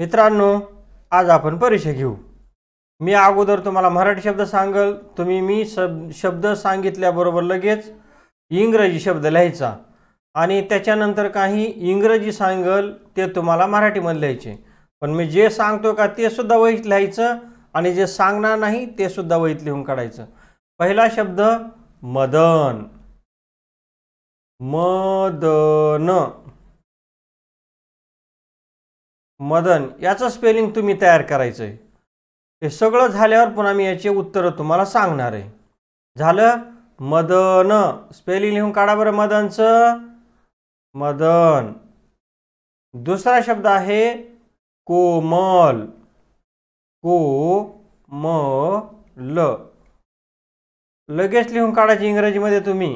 मित्रांनो आज आपण परीक्षा घेऊ मी अगोदर तुम्हाला मराठी शब्द सांगल तुम्ही मी सब शब्द सांगितल्याबरोबर लगेच इंग्रजी शब्द लिहायचा आणि त्याच्यानंतर काही इंग्रजी सांगल ते तुम्हाला मराठीमध्ये लिहायचे पण मी जे सांगतो का ते सुद्धा वहीत लिहायचं आणि जे सांगणार नाही ते सुद्धा वहीत लिहून काढायचं पहिला शब्द मदन मदन मदन याचं स्पेलिंग तुम्ही तयार करायचं आहे हे सगळं झाल्यावर पुन्हा मी याचे उत्तरं तुम्हाला सांगणार आहे झालं मदन स्पेलिंग लिहून काढा बरं मदनचं मदन दुसरा शब्द आहे कोमल को म ल लगेच लिहून काढायचे इंग्रजीमध्ये तुम्ही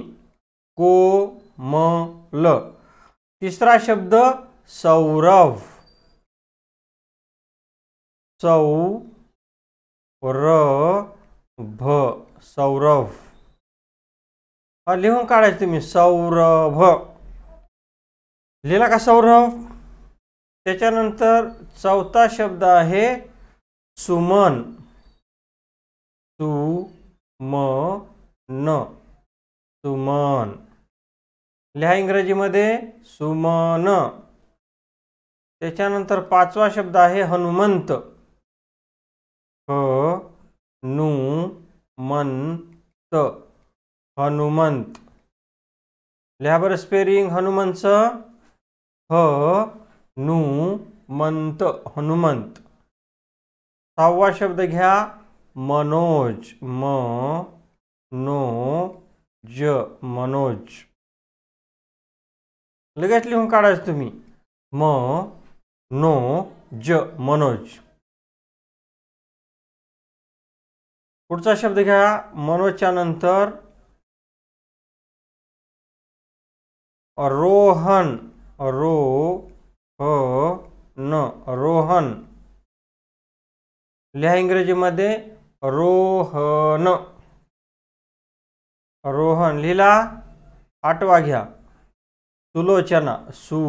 को म ल तिसरा शब्द सौरभ सौ र भ सौरभ हा लिहून काढायचं तुम्ही सौरभ लिहिला का सौरभ त्याच्यानंतर चौथा शब्द आहे सुमन सु म न सुमन लिहा इंग्रजीमध्ये सुमन त्याच्यानंतर पाचवा शब्द आहे हनुमंत नु मंत हनुमंत लिहा स्पेरिंग हनुमंत ह नु मंत हनुमंत सहावा शब्द घ्या मनोज म नो ज मनोज लगेच लिहून काढायचं तुम्ही म नो ज मनोज पुढचा शब्द घ्या मनोच्या नंतर रोहन रो ह न रोहन लिहा इंग्रजीमध्ये रोहन रोहन लिहिला आठवा घ्या सुलोचना सु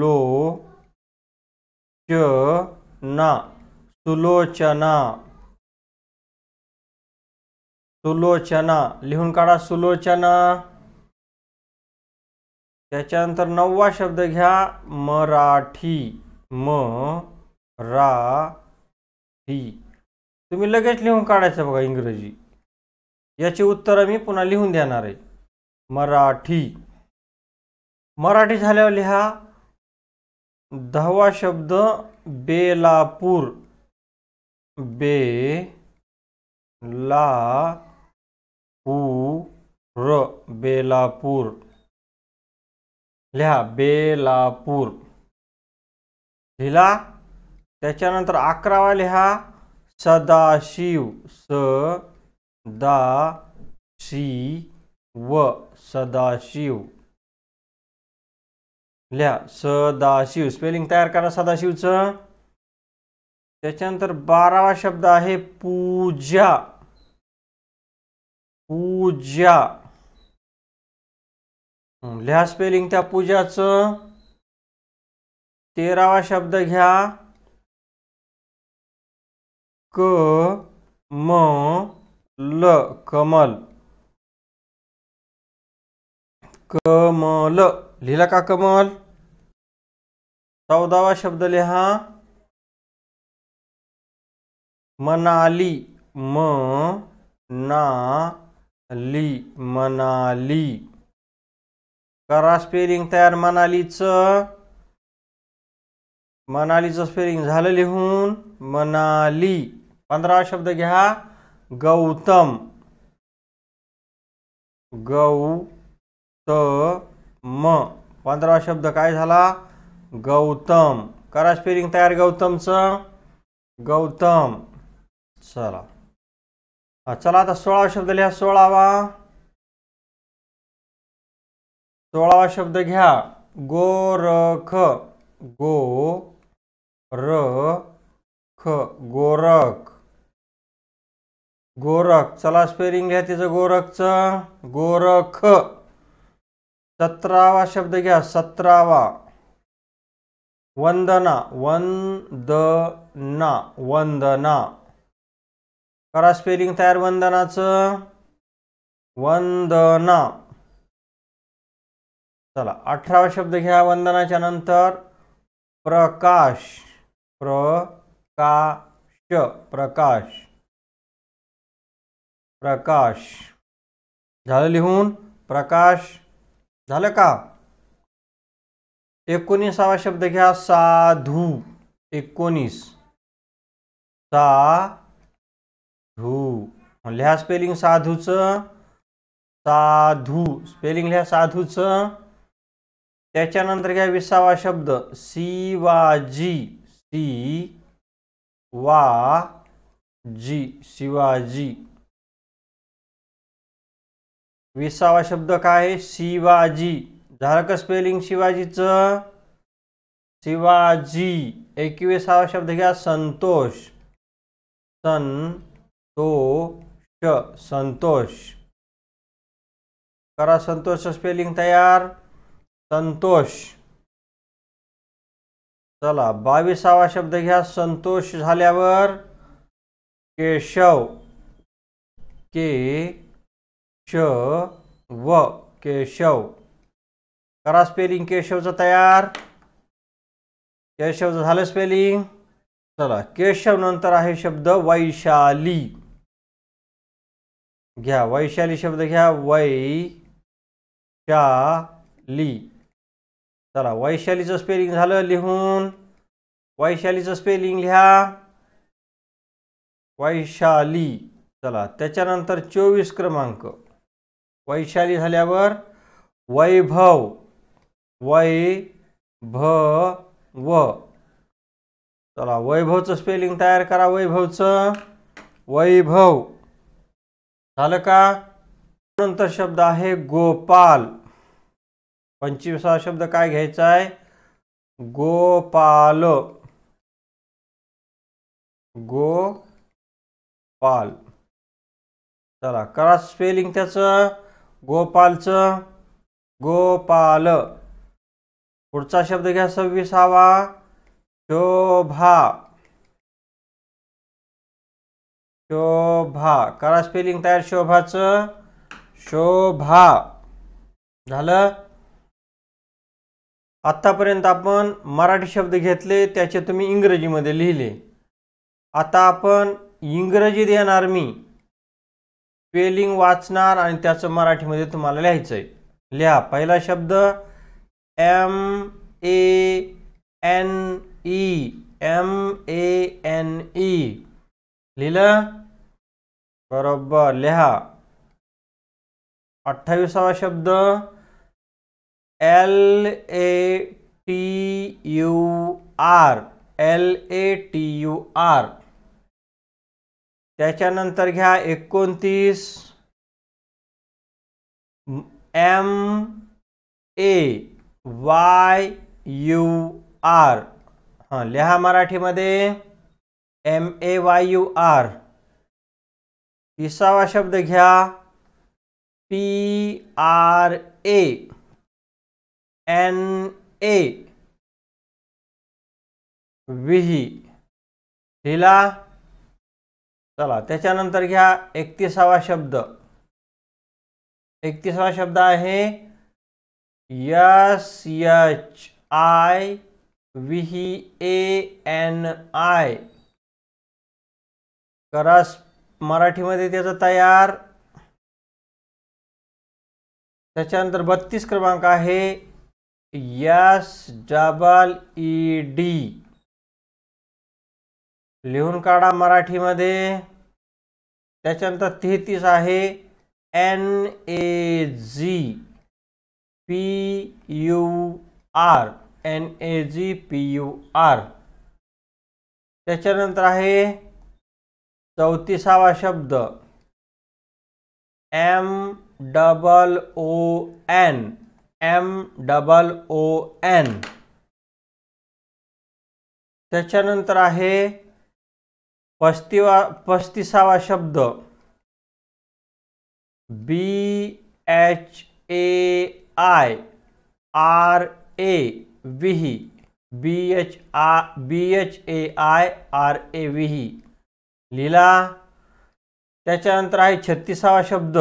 लो च ना सुलोचना सुलोचना लिहून काढा सुलोचना त्याच्यानंतर नववा शब्द घ्या मराठी म रा ही तुम्ही लगेच लिहून काढायचं बघा इंग्रजी याचे उत्तर मी पुन्हा लिहून देणार आहे मराठी मराठी झाल्यावर लिहा दहावा शब्द बेलापूर बे ला पूर बेलापूर लिहा बेलापूर लिहिला त्याच्यानंतर अकरावा लिहा सदाशिव स दा शी व सदाशिव लिहा सदाशिव स्पेलिंग तयार करा सदाशिवचं त्याच्यानंतर बारावा शब्द आहे पूजा पूजा लिहा स्पेलिंग त्या पूजाचं तेरावा शब्द घ्या क म ल कमल कमल लिहिला का कमल चौदावा शब्द लिहा मनाली म ना ली मनाली करा स्पेलिंग तयार मनालीचं मनालीचं स्पेलिंग झालं लिहून मनाली पंधरा शब्द घ्या गौतम गौ त म पंधरावा शब्द काय झाला गौतम करा स्पेलिंग तयार गौतमचं गौतम चला हा चला आता सोळावा शब्द लिहा सोळावा सोळावा शब्द घ्या गोरख गो र ख गोरख गोरख चला स्पेरिंग घ्या तिचं गोरखचं गोरख सतरावा शब्द घ्या सतरावा वंदना वंदना वंदना करा स्पेलिंग तयार वंदनाचं वंदना चला अठरावा शब्द घ्या वंदनाच्या नंतर प्रकाश प्र श प्रकाश प्रकाश झालं लिहून प्रकाश झालं का एकोणीसावा शब्द घ्या साधू एकोणीस सा धू लिहा स्पेलिंग साधूच साधू स्पेलिंग लिहा साधूच त्याच्यानंतर घ्या विसावा शब्द शिवाजी सी वा जी शिवाजी विसावा शब्द काय आहे शिवाजी झालं का स्पेलिंग शिवाजीचं शिवाजी एकविसावा शब्द घ्या संतोष सन तो श संतोष करा संतोष स्पेलिंग तयार संतोष चला बावीसावा शब्द घ्या संतोष झाल्यावर केशव के श व केशव करा स्पेलिंग केशवचं तयार केशवचं झालं स्पेलिंग चला केशव नंतर आहे शब्द वैशाली घ्या वैशाली शब्द घ्या वै ली चला वैशालीचं स्पेलिंग झालं लिहून वैशालीचं स्पेलिंग लिहा वैशाली चला त्याच्यानंतर चोवीस क्रमांक वैशाली झाल्यावर वैभव वै भ व चला वैभवचं स्पेलिंग तयार करा वैभवचं वैभव झालं का नंतर शब्द आहे गोपाल पंचवीसा शब्द काय घ्यायचा आहे गोपाल गो पाल चला करा स्पेलिंग त्याचं गोपालचं गोपाल पुढचा शब्द घ्या सव्वीसावा शोभा शोभा करा स्पेलिंग तयार शोभाचं शोभा झालं आत्तापर्यंत आपण मराठी शब्द घेतले त्याचे तुम्ही इंग्रजीमध्ये लिहिले आता आपण इंग्रजीत येणार मी स्पेलिंग वाचणार आणि त्याचं मराठीमध्ये तुम्हाला लिहायचं आहे लिहा पहिला शब्द M A N E M A N E लिहिलं बरोबर लिहा अठ्ठावीसावा शब्द L A T U R L A T U R त्याच्यानंतर घ्या एकोणतीस M A Y U R हां लिहा मराठीमध्ये M A Y U R विसावा शब्द घया P R A N A V हिला चला नर घया एकतीसावा शब्द एकतीसावा शब्द है यस यच आई विही ए एन आय करास मराठीमध्ये त्याचा तयार त्याच्यानंतर बत्तीस क्रमांक आहे यास डबल ई डी लिहून काढा मराठीमध्ये त्याच्यानंतर तेहतीस आहे N A G P U R N A G P U R त्याच्यानंतर आहे चौतीसावा शब्द M double O N M double O N त्याच्यानंतर आहे पस्तीवा पस्तीसावा शब्द B H A I R A V B H A B H A I R A V लीला त्याच्यानंतर आहे छत्तीसावा शब्द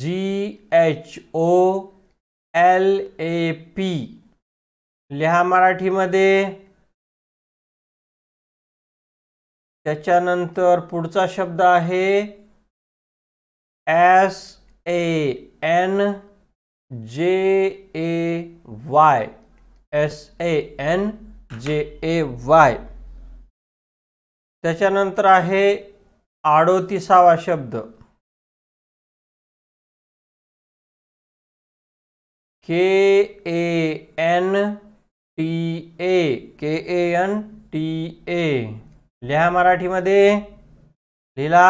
G H O L A P लिहा मराठीमध्ये त्याच्यानंतर पुढचा शब्द आहे S A N J A Y S A N J A Y त्याच्यानंतर आहे आडोतीसावा शब्द K A N T A K A N T A लिहा मराठीमध्ये लिहिला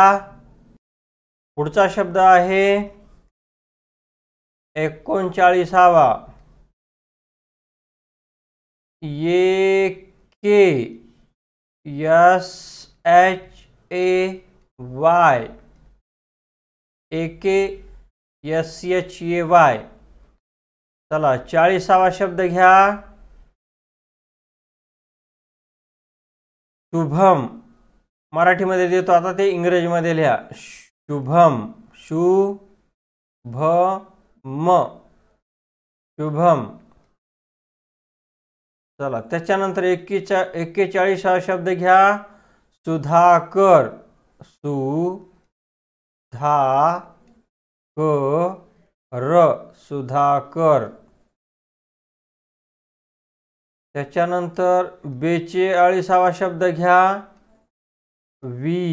पुढचा शब्द आहे एकोणचाळीसावा A K S H A Y A K S H A Y चला चाळीसावा शब्द घ्या शुभम मराठीमध्ये देतो आता ते इंग्रजीमध्ये लिहा शुभम शु भ म शुभम चला त्याच्यानंतर एक्केचा एक्केचाळीस शब्द घ्या सुधाकर सु धा क र सुधाकर त्याच्यानंतर बेचेचाळीसावा शब्द घ्या वी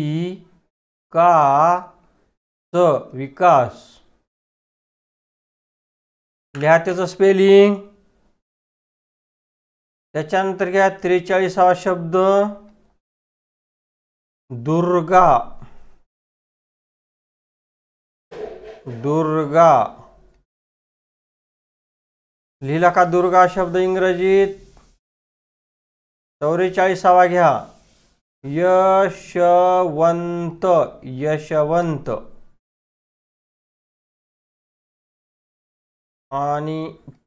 का स विकास घ्या त्याचं स्पेलिंग त्याच्यानंतर घ्या त्रेचाळीसावा शब्द दुर्गा दुर्गा लिहिला का दुर्गा शब्द इंग्रजीत चौवेचाळीसावा घ्या यशवंत यशवंत आणि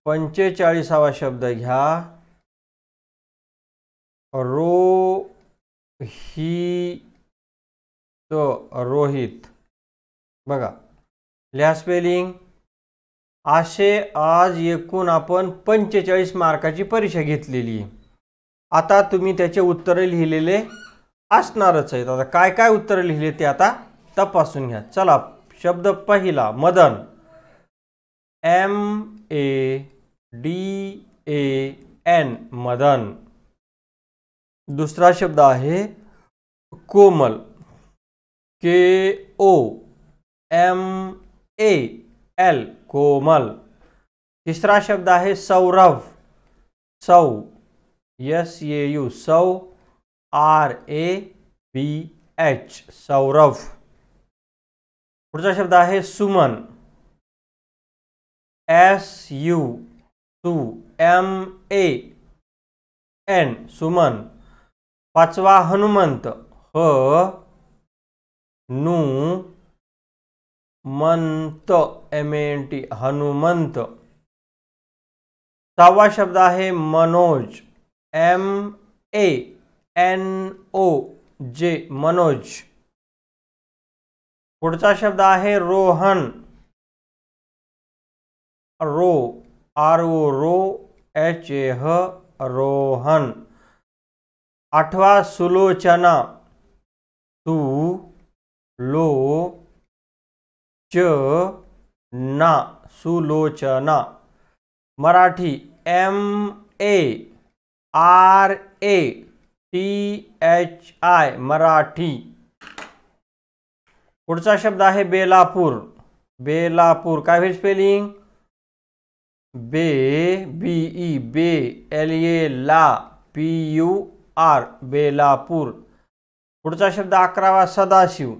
पंचेचाळीसावा शब्द घ्या रो ही तो रोहित बघा लिहा स्पेलिंग असे आज एकूण आपण पंचेचाळीस मार्काची परीक्षा घेतलेली आता तुम्ही त्याचे उत्तरं लिहिलेले असणारच आहेत आता काय काय उत्तरं लिहिले ते आता तपासून घ्या चला शब्द पहिला Madan M A D A N Madan दुसरा शब्द आहे कोमल के ओ एम ए एल कोमल तिसरा शब्द आहे सौरव सौ यस ए यू सौ R A B H Saurav पुढचा शब्द आहे सुमन एस यू टू एम ए एन सुमन पाचवा हनुमंत ह नू मंत एम एन टी हनुमंत सहावा शब्द आहे Manoj M A N O J Manoj पुढचा शब्द आहे रोहन रो आर ओ रो एच ए रोहन आठवा सुलोचना तू लोचना Sulochana Marathi M A R A T H I Marathi पुढचा शब्द आहे बेलापूर बेलापूर काय होईल स्पेलिंग बे बी ई बे एल ए ला पी यू आर बेलापूर पुढचा शब्द अकरावा Sadashiv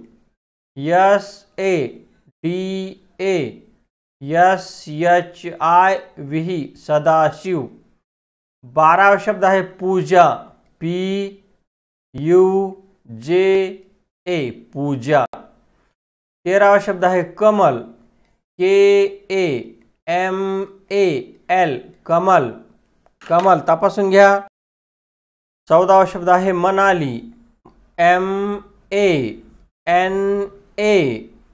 S A D A S H I V Sadashiv बारहवा शब्द है पूजा पी यू जे ए पूजा तेरहवा शब्द है Kamal K A M A L Kamal Kamal तपासन घया चौदावा शब्द है Manali M A N A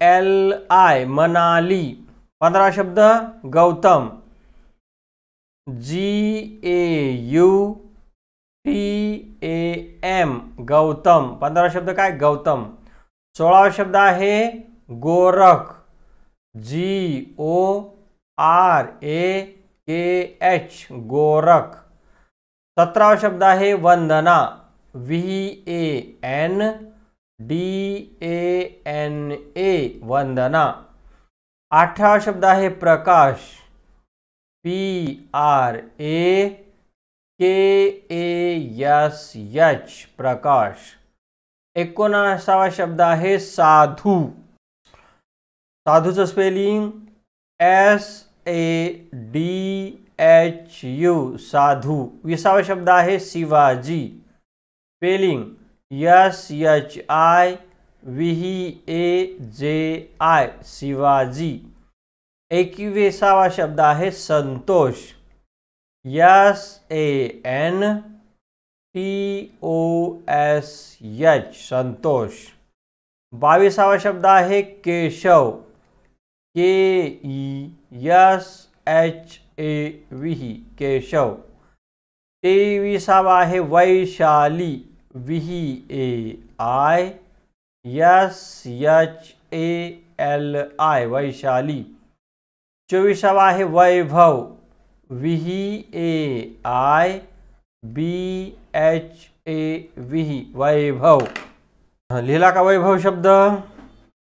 L I Manali पंद्रह शब्द Gautam G A U T A M Gautam पंद्रह शब्द का गौतम सोलह शब्द है Gorakh G O R A K H Gorakh सत्रह शब्द है Vandana V A N D A N A Vandana आठवा शब्द है Prakash P R A K A S H Prakash एकोनासावा शब्द है साधु साधुच spelling S A D H U Sadhu विसावा शब्द है Shivaji spelling S H I V A J I Shivaji एकविसावा शब्द है Santosh S A N T O S H Santosh बावीसावा शब्द है Keshav K E S H A V Keshav तेविसावा है Vaishali V A I S H A L I Vaishali चोवीसावा आहे वैभव विही A I B H A विही वैभव लिहिला का वैभव शब्द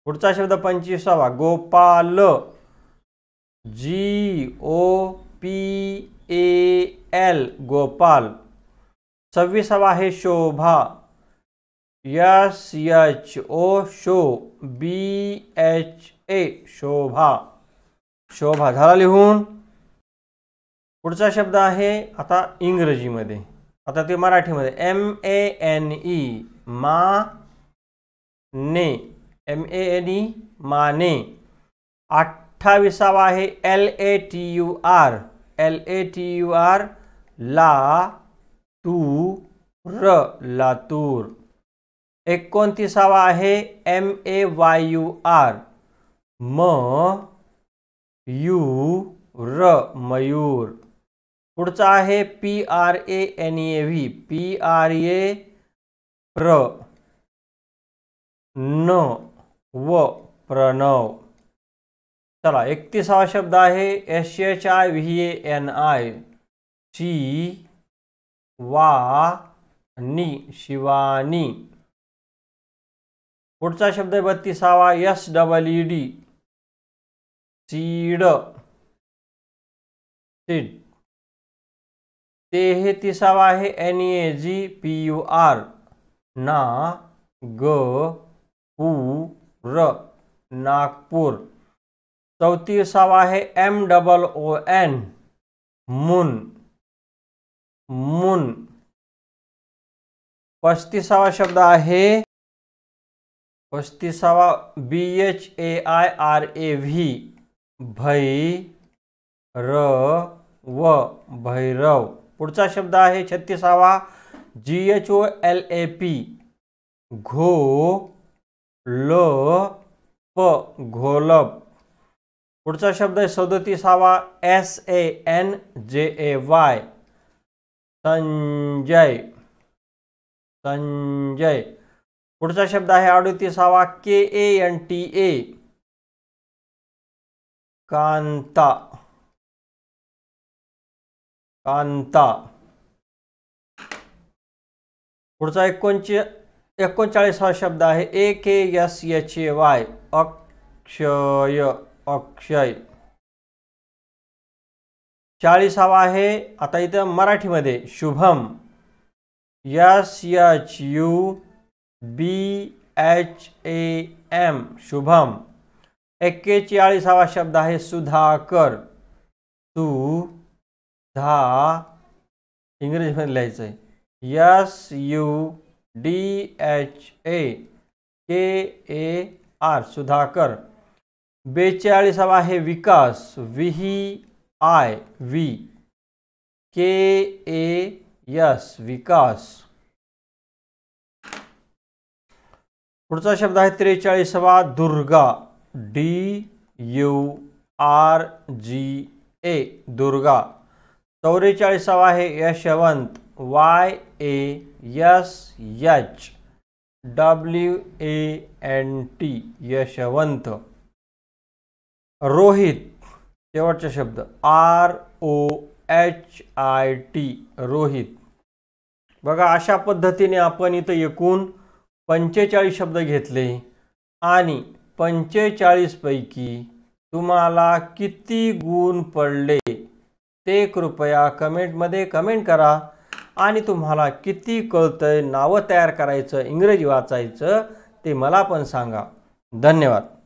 पुढचा शब्द पंचवीसावा Gopal G O P A L Gopal सव्वीसावा आहे शोभा यस एच ओ शो B H A Shobha Shobha झाला लिहून पुढचा शब्द आहे आता इंग्रजीमध्ये आता ते मराठीमध्ये एम ए एन ई मा ने M A N E Mane अठ्ठावीसावा आहे L A T U R L A T U R ला टू र लातूर एकोणतीसावा है M A Y U R म यू र मयूर पुढचा है P R A N A V P R A प्र न व प्रणव चला एकतीसावा शब्द है S H I V A N I सी वा नी शिवानी पुढचा शब्द आहे बत्तीसावा S double D seed seed तेहतीसावा आहे N A G P U R ना ग पू र नागपूर चौतीसावा आहे एम डबल ओ एन मुन मुन पस्तीसावा शब्द आहे पस्तीसावा B H A I R A V भै र व भैरव पुढचा शब्द आहे छत्तीसावा G H O L A P घो ल प घोलप पुढचा शब्द आहे सदतीसावा S A N J A Y Sanjay Sanjay पुढचा शब्द आहे अडतीसावा K A N T A Kanta Kanta पुढचा एकोणचे एकोणचाळीसावा शब्द आहे A K S H A Y Akshay Akshay चाळीसावा आहे आता इथं मराठीमध्ये Shubham S H U B H A M Shubham एक्केचाळीसावा शब्द आहे सुधाकर तू धा इंग्रजीमध्ये लिहायचं आहे S U D H A K A R Sudhakar बेचाळीसावा आहे Vikas V I V K A S Vikas पुढचा शब्द आहे त्रेचाळीसवा Durga D U R G A Durga चौवेचाळीसावा आहे Yashwant Y A S H W A N T Yashwant Rohit शेवटचा शब्द R O H I T Rohit बघा अशा पद्धतीने आपण इथं एकूण पंचेचाळीस शब्द घेतले आणि पंचेचाळीसपैकी तुम्हाला किती गुण पडले ते कृपया कमेंटमध्ये कमेंट करा आणि तुम्हाला किती कळतंय नावं तयार करायचं इंग्रजी वाचायचं ते मला पण सांगा धन्यवाद